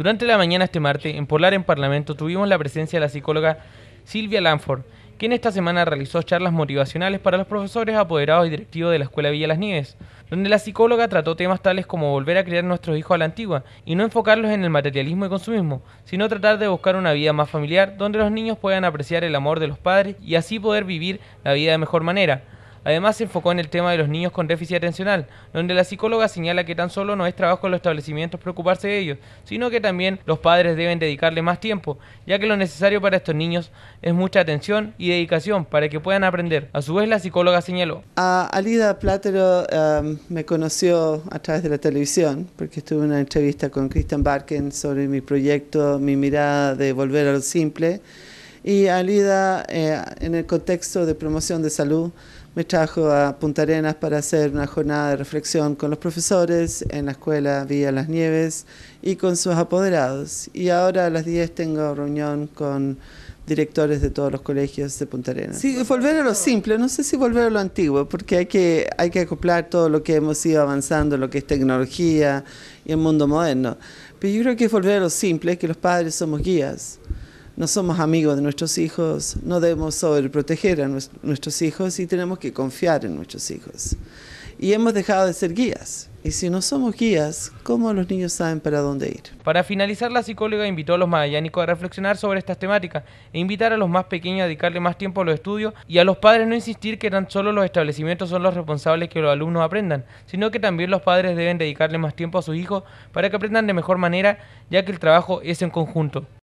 Durante la mañana este martes, en Polar en Parlamento, tuvimos la presencia de la psicóloga Silvia Lanford, quien esta semana realizó charlas motivacionales para los profesores apoderados y directivos de la Escuela Villa Las Nieves, donde la psicóloga trató temas tales como volver a criar nuestros hijos a la antigua y no enfocarlos en el materialismo y consumismo, sino tratar de buscar una vida más familiar donde los niños puedan apreciar el amor de los padres y así poder vivir la vida de mejor manera. Además, se enfocó en el tema de los niños con déficit atencional, donde la psicóloga señala que tan solo no es trabajo en los establecimientos preocuparse de ellos, sino que también los padres deben dedicarle más tiempo, ya que lo necesario para estos niños es mucha atención y dedicación para que puedan aprender. A su vez, la psicóloga señaló. A Alida Platero em, me conoció a través de la televisión, porque estuve en una entrevista con Christian Barken sobre mi proyecto, mi mirada de volver a lo simple. Y Alida, eh, en el contexto de promoción de salud, me trajo a Punta Arenas para hacer una jornada de reflexión con los profesores en la escuela Vía Las Nieves y con sus apoderados. Y ahora a las 10 tengo reunión con directores de todos los colegios de Punta Arenas. Sí, volver a lo simple, no sé si volver a lo antiguo, porque hay que, hay que acoplar todo lo que hemos ido avanzando, lo que es tecnología y el mundo moderno. Pero yo creo que es volver a lo simple, que los padres somos guías no somos amigos de nuestros hijos, no debemos sobreproteger a nuestros hijos y tenemos que confiar en nuestros hijos. Y hemos dejado de ser guías. Y si no somos guías, ¿cómo los niños saben para dónde ir? Para finalizar, la psicóloga invitó a los magallánicos a reflexionar sobre estas temáticas e invitar a los más pequeños a dedicarle más tiempo a los estudios y a los padres no insistir que tan solo los establecimientos son los responsables que los alumnos aprendan, sino que también los padres deben dedicarle más tiempo a sus hijos para que aprendan de mejor manera, ya que el trabajo es en conjunto.